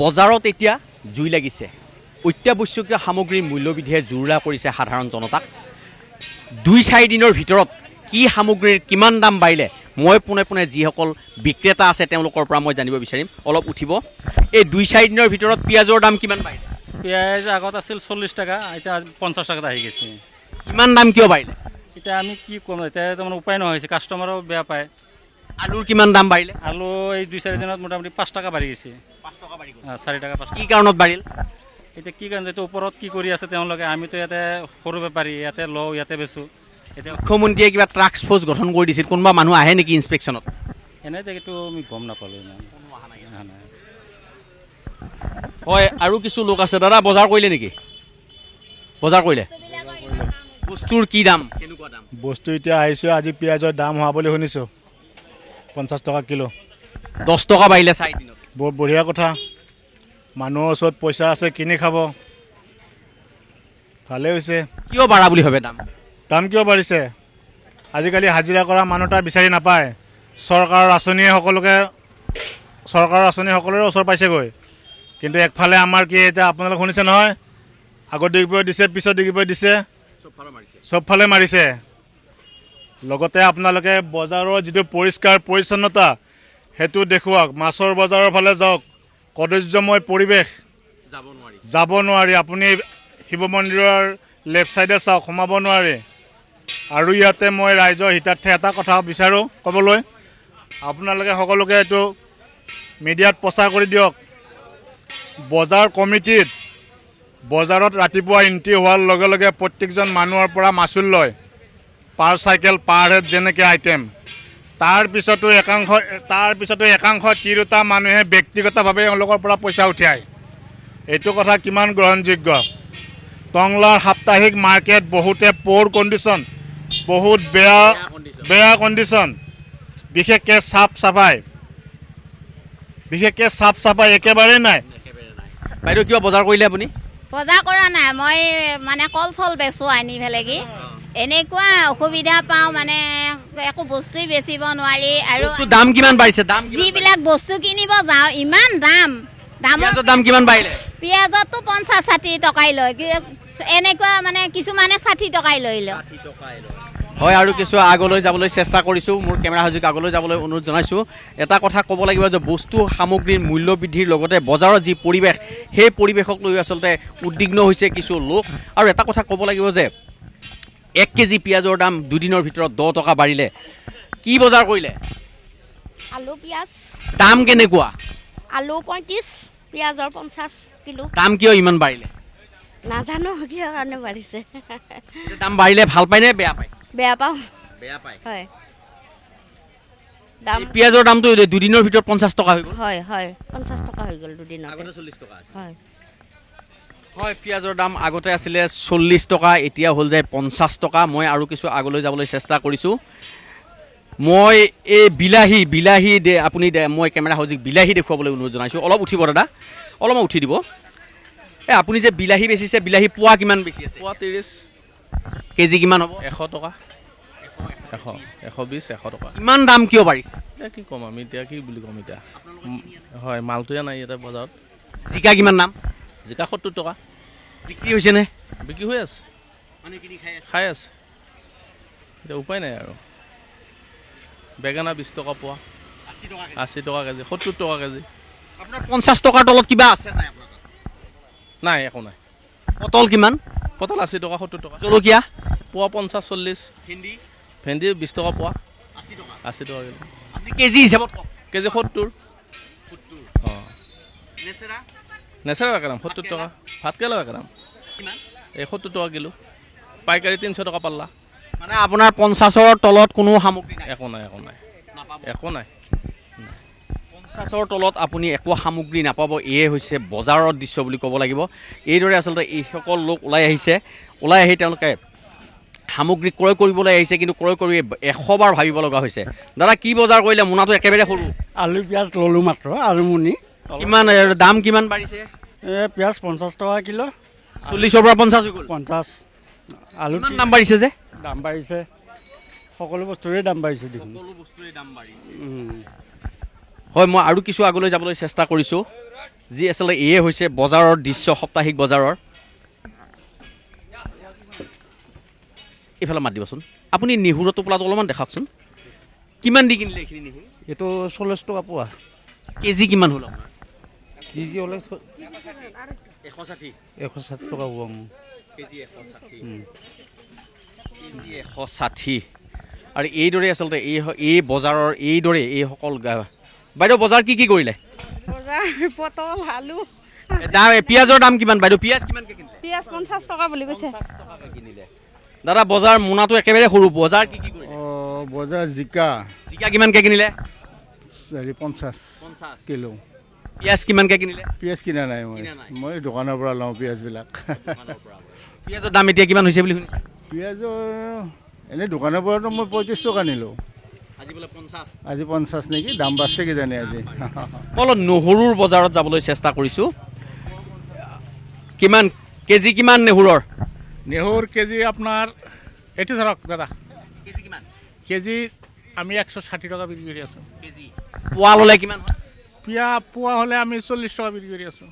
বজাৰত এতিয়া জুই লাগিছে অত্যাৱশ্যকীয় সামগ্ৰীৰ মূল্যবিধিয়ে জোৰা কৰিছে সাধাৰণ জনতাক দুই চাৰিদিনৰ ভিতৰত কি সামগ্ৰীৰ কিমান দাম বাঢ়িলে মই পোনে পোনে যিসকল বিক্ৰেতা আছে তেওঁলোকৰ পৰা মই জানিব বিচাৰিম অলপ উঠিব এই দুই চাৰিদিনৰ ভিতৰত পিঁয়াজৰ দাম কিমান বাঢ়িলে পিঁয়াজ আগত আছিল চল্লিছ টকা এতিয়া পঞ্চাছ টকাত আহি গৈছে কিমান দাম কিয় বাঢ়িলে এতিয়া আমি কি ক'ম এতিয়া তাৰমানে উপায় হৈছে কাষ্টমাৰেও বেয়া পায় আলুর কি দাম বাড়লে আলু এই দুই চারি দিন মোটামুটি পাঁচ টাকা বাড়ি গেছে চারি টাকা পাঁচ কি কারণত বাড়িল এটা কি কারণ এটা ওপরত কি করে আছে তেওঁলোকে আমি ইয়াতে সৰু বেপাৰী ইয়াতে লওঁ ইয়াতে বেচো এতিয়া মুখ্যমন্ত্ৰীয়ে কিবা ট্ৰাক্স ফৰ্চ গঠন কৰি দিছিল কোনোবা মানুহ আহে নেকি ইনস্পেকশ্যনত এনেতে এইটো আমি গম নাপালোঁ ইমান হয় আৰু কিছু লোক আছে দাদা বজাৰ কৰিলে নেকি বজাৰ কৰিলে বস্তুৰ কি দাম কেনেকুৱা দাম বস্তু এতিয়া আহিছোঁ আজি পিঁয়াজৰ দাম হোৱা বুলি শুনিছোঁ পঞ্চাছ টকা কিলো দহ টকা বাঢ়িলে চাই বৰ বঢ়িয়া কথা মানুহৰ ওচৰত পইচা আছে কিনি খাব ভালেই হৈছে কিয় বাঢ়া বুলি ভাবে দাম দাম কিয় বাঢ়িছে আজিকালি হাজিৰা কৰা মানুহ তাৰ বিচাৰি নাপায় চৰকাৰৰ আঁচনিয়ে সকলোকে চৰকাৰৰ আঁচনি সকলোৰে ওচৰ পাইছেগৈ কিন্তু একফালে আমাৰ কি এতিয়া আপোনালোকে শুনিছে নহয় আগত ডিগ্ৰীপৰা দিছে পিছত ডিগ্ৰীপৰা দিছে চবফালে মাৰিছে লগতে আপোনালোকে বজাৰৰ যিটো পৰিষ্কাৰ পৰিচ্ছন্নতা সেইটো দেখুৱাওক মাছৰ বজাৰৰ ফালে যাওক কদৰ্যময় পৰিৱেশ যাব নোৱাৰি যাব নোৱাৰি আপুনি শিৱ মন্দিৰৰ লেফ্ট ছাইডে চাওক সোমাব নোৱাৰে আৰু ইয়াতে মই ৰাইজৰ হিতাৰ্থে এটা কথা বিচাৰোঁ ক'বলৈ আপোনালোকে সকলোকে এইটো মিডিয়াত প্ৰচাৰ কৰি দিয়ক বজাৰ কমিটিত বজাৰত ৰাতিপুৱা এণ্ট্ৰি হোৱাৰ লগে লগে প্ৰত্যেকজন মানুহৰ পৰা মাচুল লয় পাৰ চাইকেল পাৰ হেড যেনেকৈ আইটেম তাৰ পিছতো একাংশ তাৰ পিছতো একাংশ তিৰোতা মানুহে ব্যক্তিগতভাৱে এওঁলোকৰ পৰা পইচা উঠায় এইটো কথা কিমান গ্ৰহণযোগ্য টংলাৰ সাপ্তাহিক মাৰ্কেট বহুতে প'ৰ কণ্ডিশ্যন বহুত বেয়া বেয়া কণ্ডিশ্যন বিশেষকৈ চাফ চাফাই বিশেষকৈ চাফ চাফাই একেবারে নাই বাইদেউ কিবা বজাৰ কৰিলে আপুনি বজাৰ কৰা নাই মই মানে কল চল বেচো আনি পেলাই কি এনেকুৱা অসুবিধা পাওঁ মানে একো বস্তুৱে বেচিব নোৱাৰি আৰু দাম কিমান বাঢ়িছে দাম যিবিলাক বস্তু কিনিব যাওঁ ইমান দাম দামৰ দাম কিমান বাঢ়িলে পিঁয়াজতো পঞ্চাছ ষাঠি টকাই লয় এনেকুৱা মানে কিছুমানে ষাঠি টকাই লৈ লয় হয় আৰু কিছু আগলৈ যাবলৈ চেষ্টা কৰিছোঁ মোৰ কেমেৰা সাজুক আগলৈ যাবলৈ অনুৰোধ জনাইছোঁ এটা কথা ক'ব লাগিব যে বস্তু সামগ্ৰীৰ মূল্য বৃদ্ধিৰ লগতে বজাৰৰ যি পৰিৱেশ সেই পৰিৱেশক লৈ আচলতে উদ্বিগ্ন হৈছে কিছু লোক আৰু এটা কথা ক'ব লাগিব যে এক কেজি পিঁয়াজৰ দাম দুদিনৰ ভিতৰত দহ টকা বাঢ়িলে কি বজাৰ কৰিলে আলু পিঁয়াজ দাম কেনেকুৱা আলু পঁয়ত্ৰিছ পিঁয়াজৰ পঞ্চাছ কিলো দাম কিয় ইমান বাঢ়িলে নাজানো কিয় কাৰণে বাঢ়িছে দাম বাঢ়িলে ভাল পায় নে বেয়া পায় বেয়া পাওঁ বেয়া পায় হয় দাম পিঁয়াজৰ দামটো দুদিনৰ ভিতৰত পঞ্চাছ টকা হৈ গ'ল হয় হয় পঞ্চাছ টকা হৈ গ'ল দুদিনৰ চল্লিছ টকা হয় হয় পিঁয়াজৰ দাম আগতে আছিলে চল্লিছ টকা এতিয়া হ'ল যায় পঞ্চাছ টকা মই আৰু কিছু আগলৈ যাবলৈ চেষ্টা কৰিছোঁ মই এই বিলাহী বিলাহী দে আপুনি মই কেমেৰা হাউজিক বিলাহী দেখুৱাবলৈ অনুৰোধ জনাইছোঁ অলপ উঠিব দাদা অলপমান উঠি দিব এই আপুনি যে বিলাহী বেচিছে বিলাহী পোৱা কিমান বেছি আছে পোৱা ত্ৰিছ কেজি কিমান হ'ব এশ টকা এশ এশ বিছ এশ টকা ইমান দাম কিয় বাঢ়িছে কি ক'ম আমি এতিয়া কি বুলি ক'ম এতিয়া হয় মালটোৱে নাই ইয়াতে বজাৰত জিকা কিমান দাম জিকা সত্তৰ টাকা বিক্ৰী হয়েছে না বিক্ৰি হয়ে আছে খাই আছে এটা উপায় নাই আৰু বেঙেনা বিছ টকা পোৱা আশী টকা কেজি সত্তৰ টাকা কেজি পঞ্চাছ টকাৰ তলত কিবা আছে নাই একো নাই পটল কিমান পটল আশী টকা সত্তৰ টকা জলকীয়া পোৱা পঞ্চাছ চল্লিছ ভেন্দি ভেন্দি বিশ টকা পোৱা আশি টাকা কেজি কেজি হিসাব নেচাৰেল একাদাম সত্তৰ টকা ভাতকেৰেলাও একাদাম এই সত্তৰ টকা কিলো পাইকাৰী তিনিশ টকা পাল্লা মানে আপোনাৰ পঞ্চাছৰ তলত কোনো সামগ্ৰী একো নাই একো নাই একো নাই পঞ্চাছৰ তলত আপুনি একো সামগ্ৰী নাপাব এয়ে হৈছে বজাৰৰ দৃশ্য বুলি ক'ব লাগিব এইদৰে আচলতে এইসকল লোক ওলাই আহিছে ওলাই আহি তেওঁলোকে সামগ্ৰী ক্ৰয় কৰিবলৈ আহিছে কিন্তু ক্ৰয় কৰি এশবাৰ ভাবিব লগা হৈছে দাদা কি বজাৰ কৰিলে মোনাটো একেবাৰে সৰু আলু পিঁয়াজ ল'লোঁ মাত্ৰ আলুমণি কিমান দাম কিমান বাঢ়িছে এ পিয়াজ পঞ্চাছ টকা কিলো চল্লিছৰ পৰা পঞ্চাছ পঞ্চাছ আলু দাম বাঢ়িছে যে দাম বাঢ়িছে সকলো বস্তুৰে দাম বাঢ়িছে দেখোন হয় মই আৰু কিছু আগলৈ যাবলৈ চেষ্টা কৰিছোঁ যি আচলতে এয়ে হৈছে বজাৰৰ দৃশ্য সাপ্তাহিক বজাৰৰ এইফালে মাত দিবচোন আপুনি নিহুৰ টোপোলাটো অলপমান দেখাওকচোন কিমান দি কিনিলে এইখিনি নিহুৰ এইটো চল্লিছ টকা পোৱা কেজি কিমান হ'ল আপোনাৰ এশ ষাঠি আৰু এইদৰে আচলতে এই এই বজাৰৰ এইদৰে এইসকল বাইদেউ বজাৰ কি কি কৰিলে পটল আলু পিঁয়াজৰ দাম কিমান বাইদেউ পিঁয়াজ কিমানকৈ পিঁয়াজ পঞ্চাছ টকা বুলি কৈছে দাদা বজাৰ মোনাটো একেবাৰে সৰু বজাৰ কি কি বজাৰ জিকা জিকা কিমানকৈ কিনিলে পঞ্চাছ পঞ্চাছ কিলো পিঁয়াজ কিমানকে কিনিলে পিঁয়াজ কিনা নাই মই মই দোকানৰ পৰা লওঁ পিঁয়াজবিলাক পিঁয়াজৰ দাম এতিয়া কিমান হৈছে বুলি শুনিছো পিঁয়াজৰ এনেই দোকানৰ পৰাতো মই পঁয়ত্ৰিছ টকা আনিলোঁ আজি পঞ্চাছ নেকি দাম বাঢ়িছে কিজানি আজি অলপ নহৰুৰ বজাৰত যাবলৈ চেষ্টা কৰিছো কিমান কেজি কিমান নেহুৰৰ নেহুৰ কেজি আপোনাৰ এইটো ধৰক দাদা কেজি কিমান কেজি আমি একশ ষাঠি টকা বিক্ৰী কৰি আছো কেজি পোৱাল হ'লে কিমান পিয়া পোৱা হ'লে আমি চল্লিছ টকা বিক্ৰী কৰি আছোঁ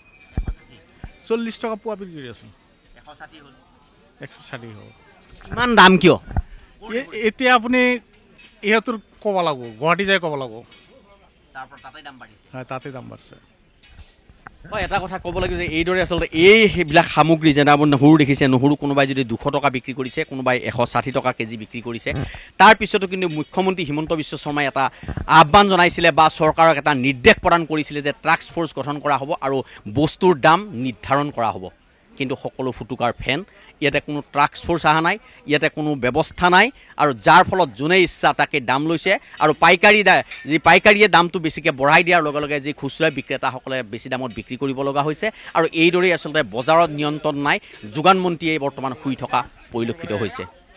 চল্লিছ টকা পোৱা বিক্ৰী কৰি আছোঁ এশ ষাঠি হ'ল ইমান দাম কিয় এতিয়া আপুনি ইহঁতৰ ক'ব লাগিব গুৱাহাটী যাই ক'ব লাগিব হয় তাতে দাম বাঢ়িছে হয় এটা কথা ক'ব লাগিব যে এইদৰে আচলতে এই সেইবিলাক সামগ্ৰী যেনে আপুনি নহৰু দেখিছে নহৰু কোনোবাই যদি দুশ টকা বিক্ৰী কৰিছে কোনোবাই এশ ষাঠি টকা কেজি বিক্ৰী কৰিছে তাৰপিছতো কিন্তু মুখ্যমন্ত্ৰী হিমন্ত বিশ্ব শৰ্মাই এটা আহ্বান জনাইছিলে বা চৰকাৰক এটা নিৰ্দেশ প্ৰদান কৰিছিলে যে টাস্ক ফ'ৰ্চ গঠন কৰা হ'ব আৰু বস্তুৰ দাম নিৰ্ধাৰণ কৰা হ'ব কিন্তু সকলো ফুটুকাৰ ফেন ইয়াতে কোনো ট্ৰাক্স ফৰ্চ অহা নাই ইয়াতে কোনো ব্যৱস্থা নাই আৰু যাৰ ফলত যোনে ইচ্ছা তাকে দাম লৈছে আৰু পাইকাৰী যি পাইকাৰীয়ে দামটো বেছিকৈ বঢ়াই দিয়াৰ লগে লগে যি খুচুৰা বিক্ৰেতাসকলে বেছি দামত বিক্ৰী কৰিব লগা হৈছে আৰু এইদৰেই আচলতে বজাৰত নিয়ন্ত্ৰণ নাই যোগান মন্ত্ৰীয়ে বৰ্তমান শুই থকা পৰিলক্ষিত হৈছে